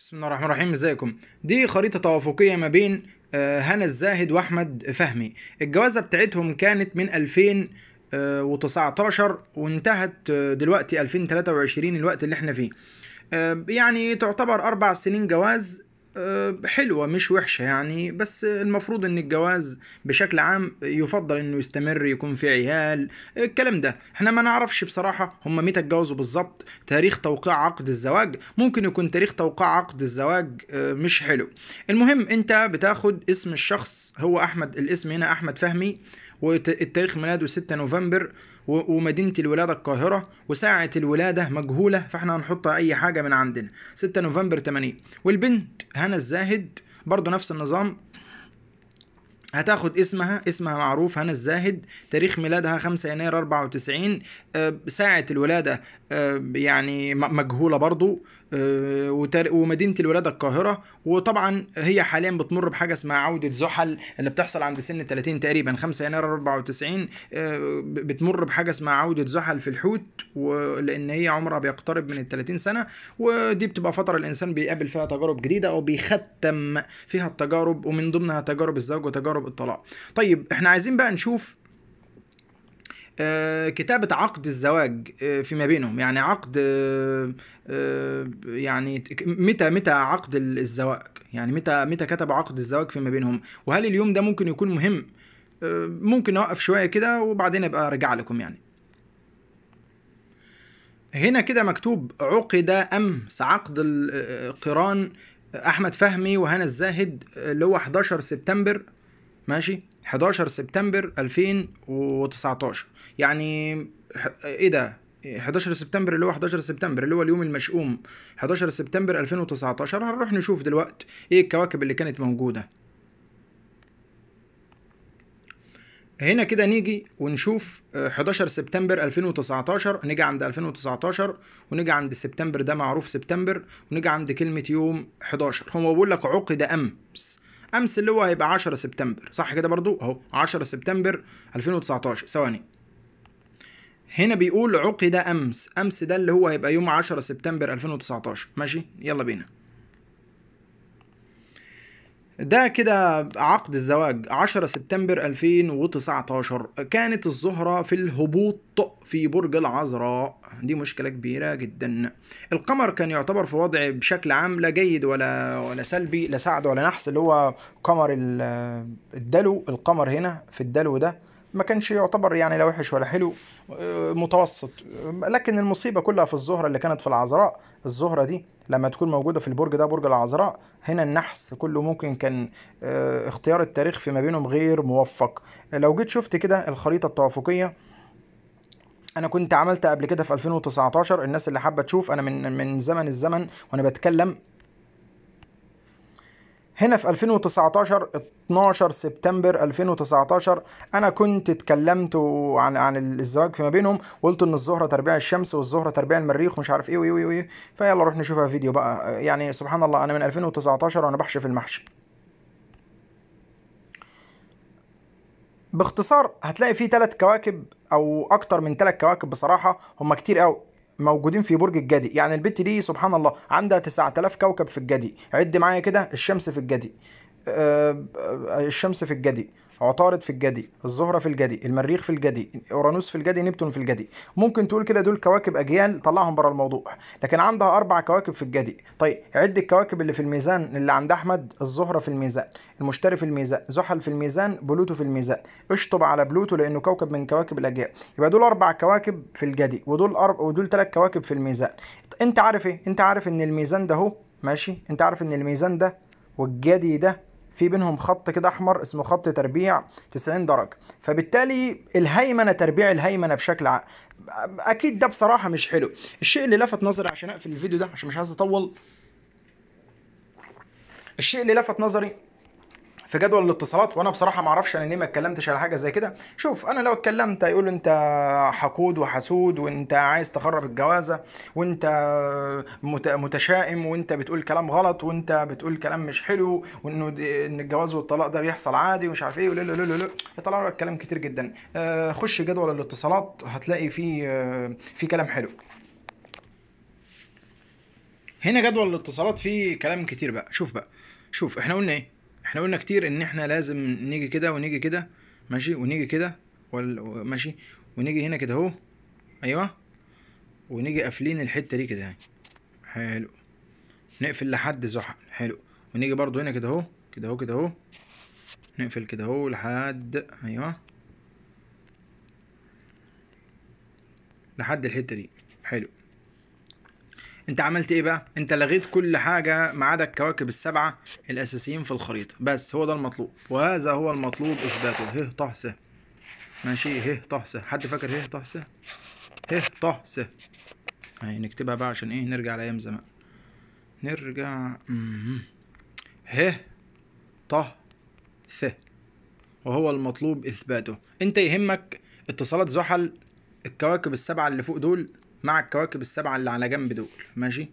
بسم الله الرحمن الرحيم ازيكم دي خريطة توافقية ما بين آه، هنا الزاهد واحمد فهمي الجوازة بتاعتهم كانت من 2019 آه، وانتهت آه، دلوقتي 2023 الوقت اللي احنا فيه يعني تعتبر اربع سنين جواز آه، حلوة مش وحشة يعني بس المفروض ان الجواز بشكل عام يفضل انه يستمر يكون في عيال آه، الكلام ده احنا ما نعرفش بصراحة هم متى اتجوزوا بالظبط تاريخ توقيع عقد الزواج ممكن يكون تاريخ توقيع عقد الزواج آه، مش حلو المهم انت بتاخد اسم الشخص هو احمد الاسم هنا احمد فهمي والتاريخ ميلاده 6 نوفمبر ومدينة الولادة القاهرة وساعة الولادة مجهولة فاحنا هنحط أي حاجة من عندنا 6 نوفمبر 80 والبنت هنا الزاهد برضو نفس النظام هتاخد اسمها اسمها معروف هنا الزاهد تاريخ ميلادها 5 يناير 94 آه، ساعة الولادة آه، يعني مجهوله برضو آه، ومدينه الولاده القاهره وطبعا هي حاليا بتمر بحاجه اسمها عوده زحل اللي بتحصل عند سن 30 تقريبا 5 يناير 94 آه، بتمر بحاجه اسمها عوده زحل في الحوت لان هي عمرها بيقترب من ال 30 سنه ودي بتبقى فتره الانسان بيقابل فيها تجارب جديده او بيختم فيها التجارب ومن ضمنها تجارب الزواج وتجارب الطلاق طيب احنا عايزين بقى نشوف آه، كتابة عقد الزواج آه، فيما بينهم يعني عقد آه، يعني متى متى عقد الزواج يعني متى متى كتب عقد الزواج فيما بينهم وهل اليوم ده ممكن يكون مهم ممكن نوقف شوية كده وبعدين ابقى ارجع لكم يعني هنا كده مكتوب عقد امس عقد القران احمد فهمي وهنا الزاهد اللي هو 11 سبتمبر ماشي 11 سبتمبر 2019 يعني ايه ده 11 سبتمبر اللي هو 11 سبتمبر اللي هو اليوم المشؤوم 11 سبتمبر 2019 هنروح نشوف دلوقتي ايه الكواكب اللي كانت موجوده هنا كده نيجي ونشوف 11 آه، سبتمبر 2019 نيجي عند 2019 ونيجي عند سبتمبر ده معروف سبتمبر ونيجي عند كلمة يوم 11 هو بيقول لك عقد أمس أمس اللي هو هيبقى 10 سبتمبر صح كده برضو أهو 10 سبتمبر 2019 ثواني هنا بيقول عقد امس امس ده اللي هو هيبقى يوم 10 سبتمبر 2019 ماشي يلا بينا ده كده عقد الزواج 10 سبتمبر 2019 كانت الزهرة في الهبوط في برج العذراء دي مشكلة كبيرة جدا القمر كان يعتبر في وضع بشكل عام لا جيد ولا ولا سلبي لا سعد ولا نحس اللي هو قمر الدلو القمر هنا في الدلو ده ما كانش يعتبر يعني لا وحش ولا حلو آه، متوسط لكن المصيبه كلها في الزهره اللي كانت في العذراء الزهره دي لما تكون موجوده في البرج ده برج العذراء هنا النحس كله ممكن كان آه، اختيار التاريخ فيما بينهم غير موفق لو جيت شفت كده الخريطه التوافقيه انا كنت عملت قبل كده في 2019 الناس اللي حابه تشوف انا من من زمن الزمن وانا بتكلم هنا في 2019 12 سبتمبر 2019 انا كنت اتكلمت عن عن الزواج فيما بينهم وقلت ان الزهره تربيع الشمس والزهره تربيع المريخ ومش عارف ايه وايه وايه فيلا روح نشوفها فيديو بقى يعني سبحان الله انا من 2019 وانا بحشي في المحشي باختصار هتلاقي في ثلاث كواكب او اكتر من ثلاث كواكب بصراحه هم كتير قوي موجودين في برج الجدي يعني البت دي سبحان الله عندها 9000 كوكب في الجدي عد معايا كده الشمس في الجدي آه، آه، الشمس في الجدي عطارد في الجدي الزهره في الجدي المريخ في الجدي اورانوس في الجدي نبتون في الجدي ممكن تقول كده دول كواكب اجيال طلعهم بره الموضوع لكن عندها اربع كواكب في الجدي طيب عد الكواكب اللي في الميزان اللي عند احمد الزهره في الميزان المشتري في الميزان زحل في الميزان بلوتو في الميزان اشطب على بلوتو لانه كوكب من كواكب الاجيال يبقى دول اربع كواكب في الجدي ودول أرب... ودول ثلاث كواكب في الميزان انت عارف ايه انت عارف ان الميزان ده اهو ماشي انت عارف ان الميزان ده والجدي ده في بينهم خط كده احمر اسمه خط تربيع 90 درجه فبالتالي الهيمنه تربيع الهيمنه بشكل عام اكيد ده بصراحه مش حلو الشيء اللي لفت نظري عشان اقفل الفيديو ده عشان مش عايز اطول الشيء اللي لفت نظري في جدول الاتصالات وانا بصراحه ما اعرفش انا ليه ما اتكلمتش على حاجه زي كده شوف انا لو اتكلمت هيقول انت حقود وحسود وانت عايز تخرب الجوازه وانت متشائم وانت بتقول كلام غلط وانت بتقول كلام مش حلو وانه ان الجواز والطلاق ده بيحصل عادي ومش عارف ايه ولا لا لا يطلع لك كلام كتير جدا آه، خش جدول الاتصالات هتلاقي فيه آه، في كلام حلو هنا جدول الاتصالات فيه كلام كتير بقى شوف بقى شوف احنا قلنا ايه احنا قلنا كتير ان احنا لازم نيجي كده ونيجي كده ماشي ونيجي كده وال... ماشي ونيجي هنا كده اهو ايوه ونيجي قافلين الحته دي كده يعني حلو نقفل لحد زحل حلو ونيجي برضو هنا كده اهو كده اهو كده اهو نقفل كده اهو لحد ايوه لحد الحته دي حلو انت عملت ايه بقى انت لغيت كل حاجه ما عدا الكواكب السبعه الاساسيين في الخريطه بس هو ده المطلوب وهذا هو المطلوب اثباته هه طحسه ماشي هه طحسه حد فاكر هه طحسه هه طحسه اهي نكتبها بقى عشان ايه نرجع لايام زمان نرجع هه طه ث وهو المطلوب اثباته انت يهمك اتصالات زحل الكواكب السبعه اللي فوق دول مع الكواكب السبعه اللي على جنب دول ماشي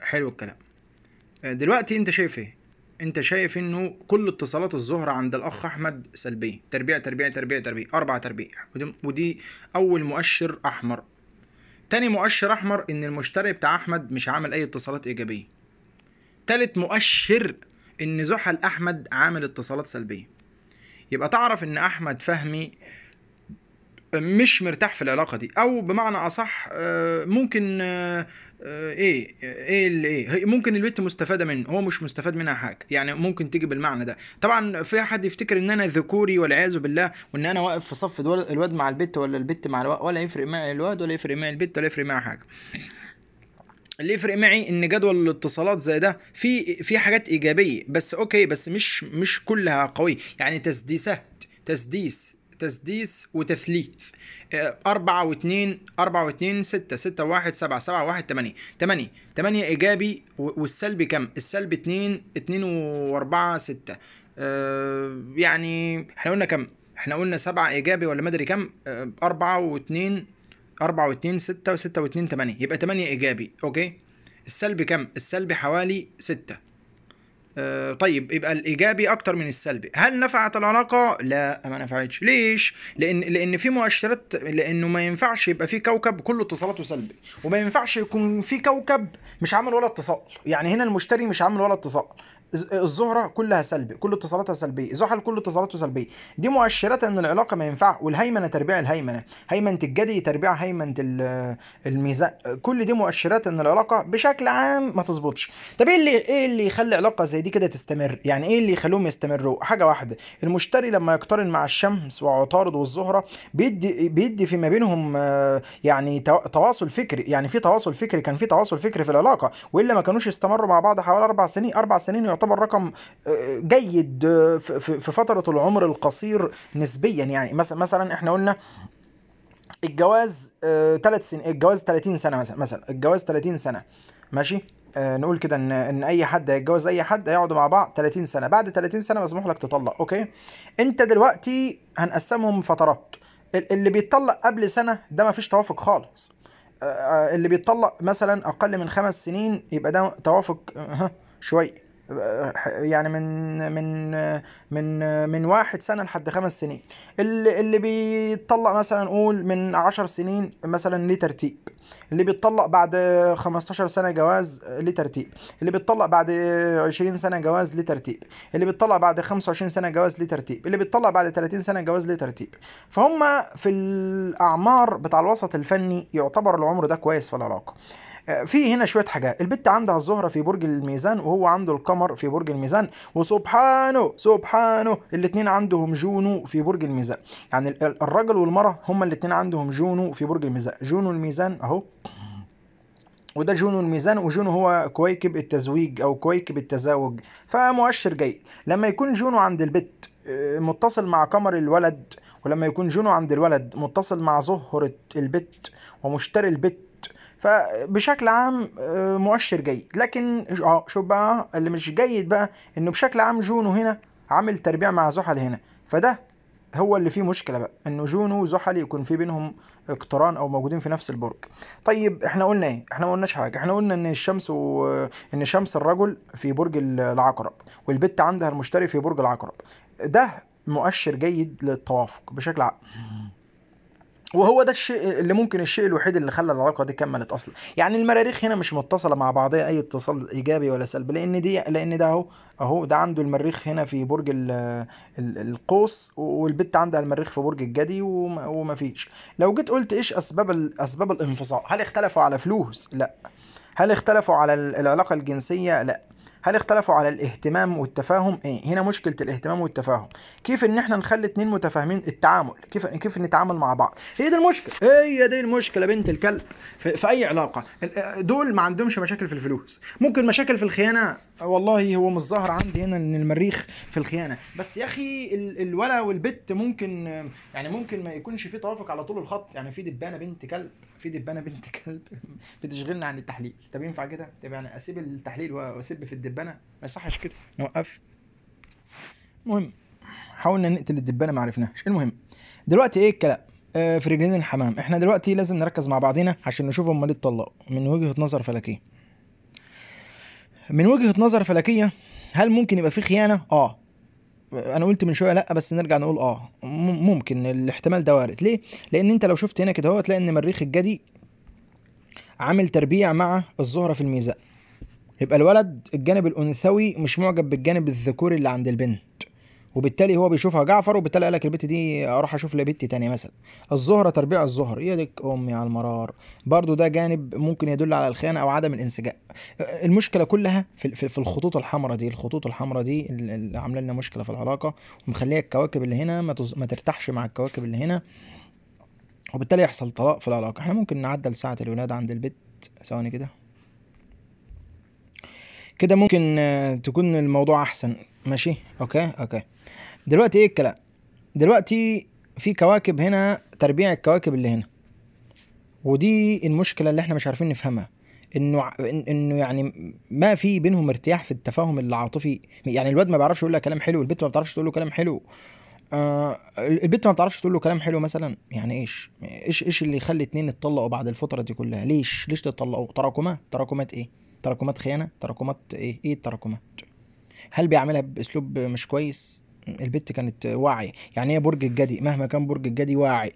حلو الكلام آه، دلوقتي انت شايف ايه انت شايف انه كل اتصالات الزهرة عند الاخ احمد سلبيه تربيع تربيع تربيع تربيع اربع تربيع ودي, ودي اول مؤشر احمر تاني مؤشر احمر ان المشتري بتاع احمد مش عامل اي اتصالات ايجابيه تالت مؤشر ان زحل احمد عامل اتصالات سلبيه يبقى تعرف ان احمد فهمي مش مرتاح في العلاقه دي او بمعنى اصح آه، ممكن آه، آه، ايه ايه اللي ايه ممكن البت مستفاده منه هو مش مستفاد منها حاجه يعني ممكن تيجي بالمعنى ده طبعا في حد يفتكر ان انا ذكوري والعياذ بالله وان انا واقف في صف الواد مع البت ولا البت مع الواد ولا يفرق معي الواد ولا يفرق معي البت ولا يفرق معي حاجه اللي يفرق معي ان جدول الاتصالات زي ده في في حاجات ايجابيه بس اوكي بس مش مش كلها قوي يعني تسديسات تسديس تسديس وتثليث 4 و2 4 و2 6 6 سبعة 1 7 7 و1 8 8 8 ايجابي والسلبي كم؟ السلبي 2 2 و4 6 أه يعني احنا قلنا كم؟ احنا قلنا 7 ايجابي ولا ما ادري كام؟ 4 و2 4 و2 6 و6 و2 8 يبقى 8 ايجابي اوكي؟ السلبي كم؟ السلبي حوالي 6 آه، طيب يبقى الايجابي اكتر من السلبي هل نفعت العلاقه لا ما نفعتش ليش لان لان في مؤشرات لانه ما ينفعش يبقى في كوكب كله اتصالاته سلبي وما ينفعش يكون في كوكب مش عامل ولا اتصال يعني هنا المشتري مش عامل ولا اتصال الزهره كلها سلبي كل اتصالاتها سلبيه زحل كل اتصالاته سلبيه دي مؤشرات ان العلاقه ما ينفع والهيمنه تربيع الهيمنه هيمنه الجدي تربيع هيمنه الميزان كل دي مؤشرات ان العلاقه بشكل عام ما تظبطش طب ايه اللي ايه اللي يخلي علاقه زي دي كده تستمر يعني ايه اللي يخليهم يستمروا حاجه واحده المشتري لما يقترن مع الشمس وعطارد والزهره بيدي بيدي في ما بينهم يعني تواصل فكري يعني في تواصل فكري كان في تواصل فكري في العلاقه والا ما كانوش استمروا مع بعض حوالي اربع سنين اربع سنين يعتبر رقم آه، جيد آه، في فتره العمر القصير نسبيا يعني مثلا مثلا احنا قلنا الجواز ثلاث آه، سنين الجواز 30 سنه مثلا مثلا الجواز 30 سنه ماشي نقول كده ان ان اي حد هيتجوز اي حد هيقعدوا مع بعض 30 سنه بعد 30 سنه مسموح لك تطلق اوكي انت دلوقتي هنقسمهم فترات اللي بيتطلق قبل سنه ده ما فيش توافق خالص اللي بيتطلق مثلا اقل من خمس سنين يبقى ده توافق شويه يعني من من من من واحد سنه لحد خمس سنين اللي اللي بيطلع مثلا قول من عشر سنين مثلا ليه ترتيب اللي بيتطلق بعد 15 سنه جواز ليه ترتيب اللي بيتطلق بعد 20 سنه جواز ليه ترتيب اللي بيتطلق بعد 25 سنه جواز ليه ترتيب اللي بيتطلق بعد 30 سنه جواز ليه ترتيب فهم في الاعمار بتاع الوسط الفني يعتبر العمر ده كويس في العلاقه في هنا شويه حاجات البت عندها الزهره في برج الميزان وهو عنده القمر في برج الميزان وسبحانه سبحانه الاثنين عندهم جونو في برج الميزان يعني الراجل والمراه هما الاثنين عندهم جونو في برج الميزان جونو الميزان اهو وده جون الميزان وجون هو كويكب التزويج او كويكب التزاوج فمؤشر جيد لما يكون جونو عند البت آه، متصل مع قمر الولد ولما يكون جونو عند الولد متصل مع زهرة البت ومشتري البت فبشكل عام آه، مؤشر جيد لكن اه شوف بقى اللي مش جيد بقى انه بشكل عام جونو هنا عامل تربيع مع زحل هنا فده هو اللي فيه مشكله بقى انه جونو وزحل يكون في بينهم اقتران او موجودين في نفس البرج طيب احنا قلنا ايه احنا ما قلناش حاجه احنا قلنا ان الشمس و... ان شمس الرجل في برج العقرب والبت عندها المشتري في برج العقرب ده مؤشر جيد للتوافق بشكل عام وهو ده الشيء اللي ممكن الشيء الوحيد اللي خلى العلاقه دي كملت اصلا يعني المراريخ هنا مش متصله مع بعضها اي اتصال ايجابي ولا سلبي لان دي لان ده اهو اهو ده عنده المريخ هنا في برج القوس والبت عندها المريخ في برج الجدي ومفيش لو جيت قلت ايش اسباب اسباب الانفصال هل اختلفوا على فلوس لا هل اختلفوا على العلاقه الجنسيه لا هل اختلفوا على الاهتمام والتفاهم ايه هنا مشكله الاهتمام والتفاهم كيف ان احنا نخلي اتنين متفاهمين التعامل كيف كيف نتعامل مع بعض هي دي المشكله هي دي المشكله بنت الكلب في, في اي علاقه دول ما عندهمش مشاكل في الفلوس ممكن مشاكل في الخيانه والله هو مش ظاهر عندي هنا ان المريخ في الخيانه بس يا اخي الولا والبت ممكن يعني ممكن ما يكونش في توافق على طول الخط يعني في دبانه بنت كلب في دبانه بنت كلب بتشغلنا عن التحليل طب ينفع كده طب يعني اسيب التحليل واسيب في الدبانه ما يصحش كده نوقف المهم حاولنا نقتل الدبانه ما عرفناش المهم دلوقتي ايه الكلام آه، في رجلين الحمام احنا دلوقتي لازم نركز مع بعضينا عشان نشوف هم ليه اتطلقوا من وجهه نظر فلكيه من وجهه نظر فلكيه هل ممكن يبقى في خيانه اه انا قلت من شويه لا بس نرجع نقول اه ممكن الاحتمال ده وارد ليه لان انت لو شفت هنا كده اهو تلاقي ان مريخ الجدي عامل تربيع مع الزهره في الميزان يبقى الولد الجانب الانثوي مش معجب بالجانب الذكوري اللي عند البنت وبالتالي هو بيشوفها جعفر وبالتالي قال لك البت دي اروح اشوف لها بت تانية مثلا الزهره تربيع الزهر ديك امي على المرار برضو ده جانب ممكن يدل على الخيانه او عدم الانسجام المشكله كلها في في الخطوط الحمراء دي الخطوط الحمراء دي اللي عامله لنا مشكله في العلاقه ومخليه الكواكب اللي هنا ما, ما ترتاحش مع الكواكب اللي هنا وبالتالي يحصل طلاق في العلاقه احنا ممكن نعدل ساعه الولاده عند البت ثواني كده كده ممكن آه، تكون الموضوع احسن ماشي اوكي اوكي دلوقتي ايه الكلام دلوقتي في كواكب هنا تربيع الكواكب اللي هنا ودي المشكله اللي احنا مش عارفين نفهمها انه انه يعني ما في بينهم ارتياح في التفاهم العاطفي يعني الواد ما بيعرفش يقول لها كلام حلو البنت ما بتعرفش تقول له كلام حلو آه البنت ما بتعرفش تقول له كلام حلو مثلا يعني ايش ايش ايش اللي يخلي اتنين يتطلقوا بعد الفتره دي كلها ليش ليش تتطلقوا تراكمات تراكمات ايه تراكمات خيانه تراكمات ايه ايه التراكمات هل بيعملها باسلوب مش كويس البت كانت واعيه يعني ايه برج الجدي مهما كان برج الجدي واعي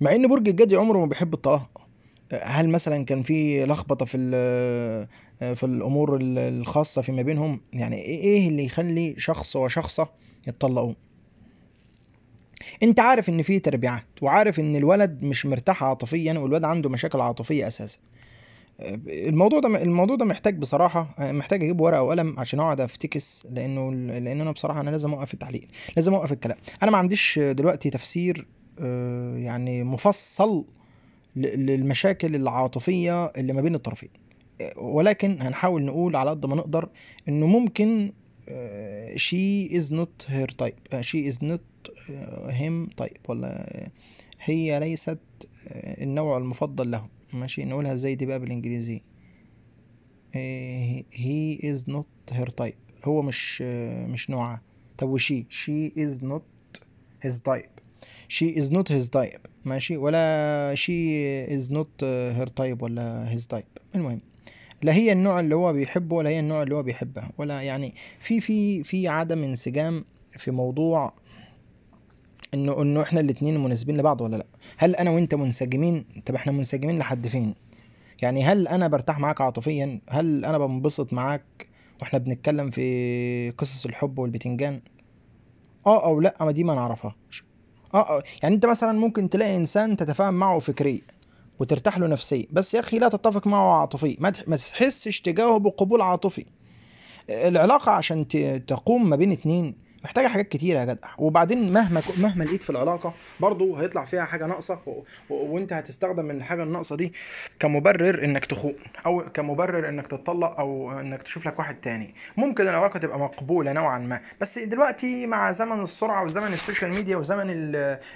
مع ان برج الجدي عمره ما بيحب الطلاق هل مثلا كان في لخبطه في في الامور الخاصه فيما بينهم يعني إيه،, ايه اللي يخلي شخص وشخصه يتطلقوا انت عارف ان في تربيعات وعارف ان الولد مش مرتاح عاطفيا والولد عنده مشاكل عاطفيه اساسا الموضوع ده الموضوع ده محتاج بصراحه آه، محتاج اجيب ورقه وقلم عشان اقعد افتكس لانه لان انا بصراحه انا لازم اوقف التحليل لازم اوقف الكلام انا ما عنديش دلوقتي تفسير آه، يعني مفصل للمشاكل العاطفيه اللي ما بين الطرفين آه، ولكن هنحاول نقول على قد ما نقدر انه ممكن شي از نوت هير تايب شي از نوت هيم تايب ولا هي ليست النوع المفضل له ماشي نقولها ازاي دي بقى بالانجليزي هي از نوت هير تايب هو مش مش نوعها طب وشي شي از نوت هيز تايب شي از نوت هيز تايب ماشي ولا شي از نوت هير تايب ولا هيز تايب المهم لا هي النوع اللي هو بيحبه ولا هي النوع اللي هو بيحبها ولا يعني في في في عدم انسجام في موضوع انه انه احنا الاثنين مناسبين لبعض ولا لا هل انا وانت منسجمين طب احنا منسجمين لحد فين يعني هل انا برتاح معاك عاطفيا هل انا بنبسط معاك واحنا بنتكلم في قصص الحب والبتنجان اه او لا ما دي ما نعرفهاش اه يعني انت مثلا ممكن تلاقي انسان تتفاهم معه فكريا وترتاح له نفسيا بس يا اخي لا تتفق معه عاطفيا ما ما تحسش تجاهه بقبول عاطفي العلاقة عشان تقوم ما بين اتنين محتاجه حاجات كتيره يا جدع وبعدين مهما ك... مهما لقيت في العلاقه برضو هيطلع فيها حاجه ناقصه و... و... وانت هتستخدم من الحاجه الناقصه دي كمبرر انك تخون او كمبرر انك تتطلق او انك تشوف لك واحد تاني ممكن العلاقه تبقى مقبوله نوعا ما بس دلوقتي مع زمن السرعه وزمن السوشيال ميديا وزمن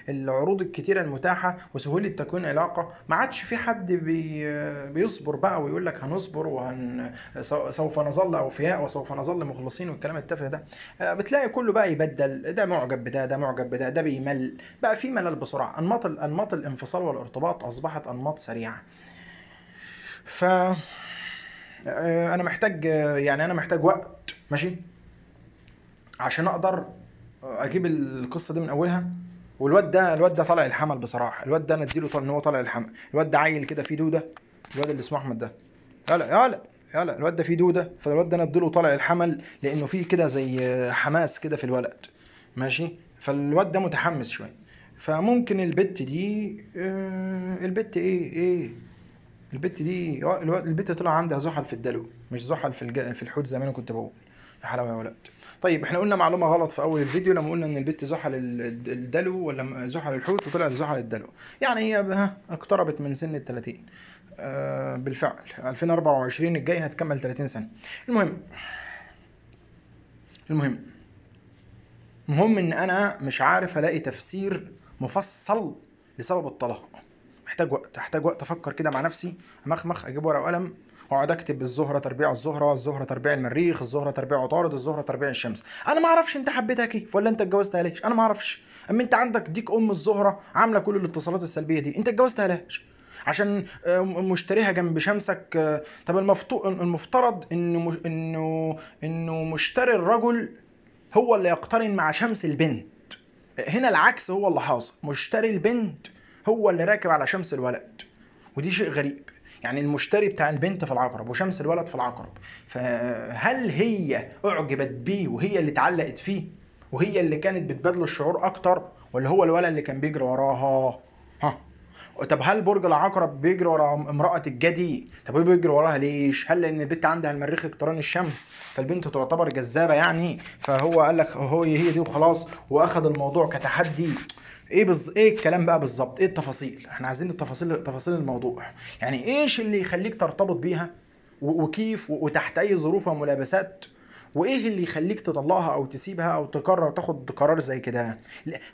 العروض الكتيره المتاحه وسهوله تكوين علاقه ما عادش في حد بي... بيصبر بقى ويقول لك هنصبر وهن سوف نظل اوفياء وسوف نظل مخلصين والكلام التافه ده آه، بتلاقي كله بقى يبدل ده معجب بده ده معجب بده ده بيمل بقى في ملل بسرعه انماط انماط الانفصال والارتباط اصبحت انماط سريعه ف آه، انا محتاج يعني انا محتاج وقت ماشي عشان اقدر اجيب القصه دي من اولها والواد ده الواد ده طالع الحمل بصراحه الواد ده انا اديله ان هو طالع الحمل الواد ده عيل كده فيه دوده الواد اللي اسمه احمد ده يلا يلا يلا الواد ده فيه دوده فالواد ده انا اديله طالع الحمل لانه فيه كده زي حماس كده في الولد ماشي فالواد ده متحمس شويه فممكن البت دي آه البت ايه ايه البت دي آه، البت طلع عندها زحل في الدلو مش زحل في الج... في الحوت زي ما انا كنت بقول يا حلاوه يا ولد طيب احنا قلنا معلومه غلط في اول الفيديو لما قلنا ان البت زحل الدلو ولا زحل الحوت وطلعت زحل الدلو يعني هي اقتربت من سن ال 30 آه، بالفعل 2024 الجاي هتكمل 30 سنه المهم المهم المهم ان انا مش عارف الاقي تفسير مفصل لسبب الطلاق محتاج وقت احتاج وقت افكر كده مع نفسي امخمخ اجيب ورقه وقلم واقعد اكتب الزهره تربيع الزهره الزهره تربيع المريخ الزهره تربيع عطارد الزهره تربيع الشمس انا ما اعرفش انت حبيتها كيف ولا انت اتجوزتها ليش انا ما اعرفش اما انت عندك ديك ام الزهره عامله كل الاتصالات السلبيه دي انت اتجوزتها ليش عشان آه، مشتريها جنب شمسك آه، طب المفترض انه انه انه مشتري الرجل هو اللي يقترن مع شمس البنت هنا العكس هو اللي حاصل مشتري البنت هو اللي راكب على شمس الولد ودي شيء غريب يعني المشتري بتاع البنت في العقرب وشمس الولد في العقرب فهل هي اعجبت بيه وهي اللي اتعلقت فيه وهي اللي كانت بتبادله الشعور اكتر ولا هو الولد اللي كان بيجري وراها ها طب هل برج العقرب بيجري ورا امراه الجدي طب بيجري وراها ليش هل لان البنت عندها المريخ اقتران الشمس فالبنت تعتبر جذابه يعني فهو قال لك هو هي دي وخلاص واخد الموضوع كتحدي ايه بز... ايه الكلام بقى بالظبط ايه التفاصيل احنا عايزين التفاصيل تفاصيل الموضوع يعني ايش اللي يخليك ترتبط بيها وكيف وتحت اي ظروف وملابسات وايه اللي يخليك تطلقها او تسيبها او تقرر تاخد قرار زي كده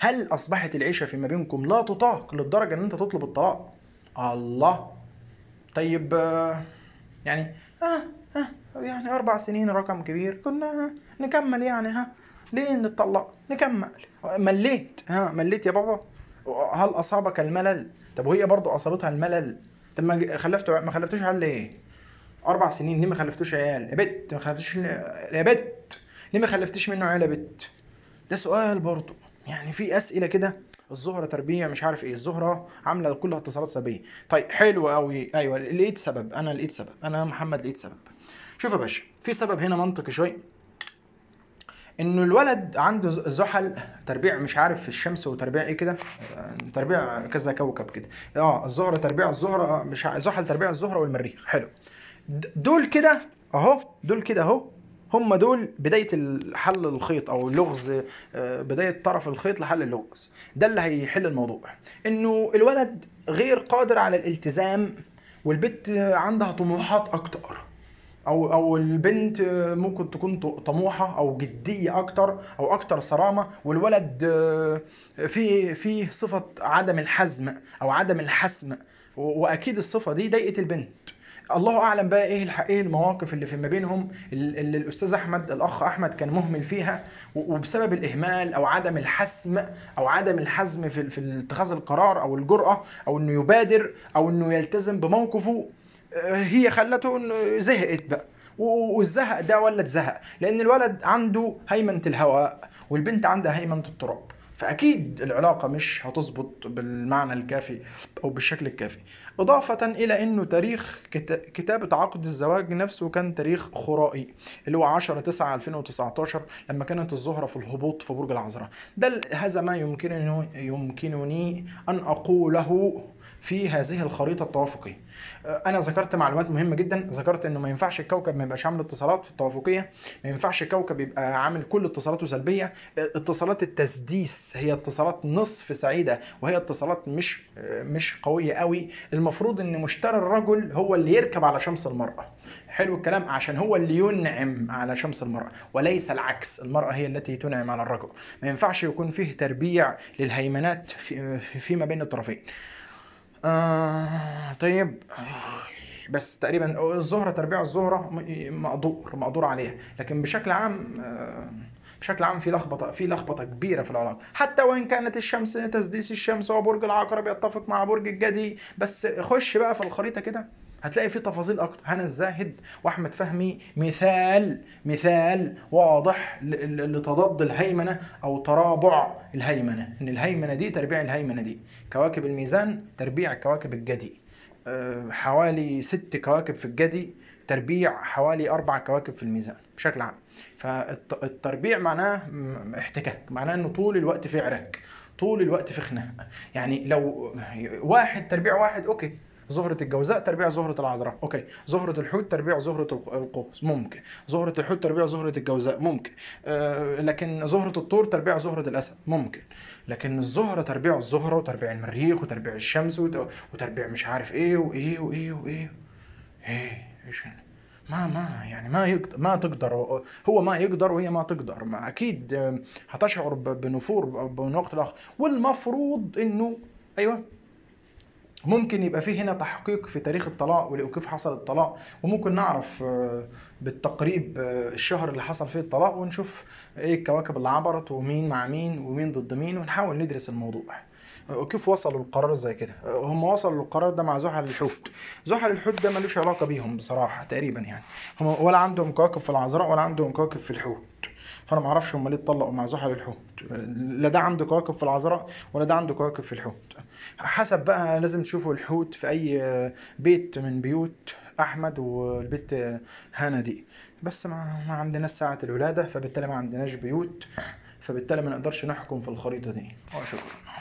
هل اصبحت العيشه فيما بينكم لا تطاق للدرجه ان انت تطلب الطلاق الله طيب آه، يعني اه اه يعني اربع سنين رقم كبير كنا آه، نكمل يعني ها ليه نتطلق نكمل مليت ها مليت يا بابا هل اصابك الملل طب وهي برضو اصابتها الملل طب ما خلفت ما خلفتوش على ليه اربع سنين ليه ما خلفتوش عيال يا بت ما خلفتوش يا بت ليه ما خلفتيش منه عيال يا بت ده سؤال برضه يعني في اسئله كده الزهره تربيع مش عارف ايه الزهره عامله كلها اتصالات سلبيه طيب حلو قوي ايوه لقيت سبب انا لقيت سبب انا محمد لقيت سبب شوف يا باشا في سبب هنا منطقي شوي انه الولد عنده زحل تربيع مش عارف في الشمس وتربيع ايه كده تربيع كذا كوكب كده اه الزهره تربيع الزهره مش زحل تربيع الزهره والمريخ حلو دول كده اهو دول كده اهو هم دول بدايه حل الخيط او لغز آه، بدايه طرف الخيط لحل اللغز ده اللي هيحل الموضوع انه الولد غير قادر على الالتزام والبت عندها طموحات اكتر او او البنت ممكن تكون طموحه او جديه اكتر او اكتر صرامه والولد آه، في في صفه عدم الحزم او عدم الحسم واكيد الصفه دي ضايقت البنت الله اعلم بقى ايه ايه المواقف اللي في ما بينهم اللي الاستاذ احمد الاخ احمد كان مهمل فيها وبسبب الاهمال او عدم الحسم او عدم الحزم في في اتخاذ القرار او الجراه او انه يبادر او انه يلتزم بموقفه آه، هي خلته انه زهقت بقى والزهق ده ولد زهق لان الولد عنده هيمنه الهواء والبنت عندها هيمنه التراب فاكيد العلاقه مش هتظبط بالمعنى الكافي او بالشكل الكافي إضافة إلى أنه تاريخ كتابة عقد الزواج نفسه كان تاريخ خرائي اللي هو 10 9 2019 لما كانت الزهرة في الهبوط في برج العذراء ده هذا ما يمكنني يمكنني أن أقوله في هذه الخريطة التوافقية آه، انا ذكرت معلومات مهمه جدا ذكرت انه ما ينفعش الكوكب ما يبقاش عامل اتصالات في التوافقيه ما ينفعش الكوكب يبقى عامل كل اتصالاته سلبيه آه، اتصالات التسديس هي اتصالات نصف سعيده وهي اتصالات مش آه، مش قويه قوي المفروض ان مشتري الرجل هو اللي يركب على شمس المراه حلو الكلام عشان هو اللي ينعم على شمس المرأة وليس العكس المرأة هي التي تنعم على الرجل ما ينفعش يكون فيه تربيع للهيمنات في فيما بين الطرفين آه طيب بس تقريبا الزهره تربيع الزهره مقدور مقدور عليها لكن بشكل عام آه بشكل عام في لخبطه في لخبطه كبيره في العلاقه حتى وان كانت الشمس تسديس الشمس وبرج العقرب يتفق مع برج الجدي بس خش بقى في الخريطه كده هتلاقي فيه تفاصيل اكتر هنا الزاهد واحمد فهمي مثال مثال واضح لتضاد الهيمنه او ترابع الهيمنه ان الهيمنه دي تربيع الهيمنه دي كواكب الميزان تربيع كواكب الجدي آه، حوالي ست كواكب في الجدي تربيع حوالي اربع كواكب في الميزان بشكل عام فالتربيع معناه احتكاك معناه انه طول الوقت في عراك طول الوقت في خناق يعني لو واحد تربيع واحد اوكي زهره الجوزاء تربيع زهره العذراء اوكي زهره الحوت تربيع زهره القوس ممكن زهره الحوت تربيع زهره الجوزاء ممكن آه لكن زهره الطور تربيع زهره الاسد ممكن لكن الزهره تربيع الزهره وتربيع المريخ وتربيع الشمس وتربيع مش عارف ايه وايه وايه وايه ايه ايش يعني؟ ما ما يعني ما يقدر ما تقدر هو ما يقدر وهي ما تقدر ما اكيد آه، هتشعر بنفور من وقت لاخر والمفروض انه ايوه ممكن يبقى فيه هنا تحقيق في تاريخ الطلاق وكيف حصل الطلاق وممكن نعرف آه، بالتقريب آه، الشهر اللي حصل فيه الطلاق ونشوف ايه الكواكب اللي عبرت ومين مع مين ومين ضد مين ونحاول ندرس الموضوع وكيف وصلوا للقرار زي كده آه، هم وصلوا للقرار ده مع زحل الحوت زحل الحوت ده ملوش علاقه بيهم بصراحه تقريبا يعني هم ولا عندهم كواكب في العذراء ولا عندهم كواكب في الحوت فانا ما اعرفش هم ليه اتطلقوا مع زحل الحوت لا ده عنده كواكب في العذراء ولا ده عنده كواكب في الحوت حسب بقى لازم تشوفوا الحوت في اي بيت من بيوت احمد والبيت هانا دي بس ما, ما عندناش ساعه الولاده فبالتالي ما عندناش بيوت فبالتالي ما نقدرش نحكم في الخريطه دي وشكرا آه،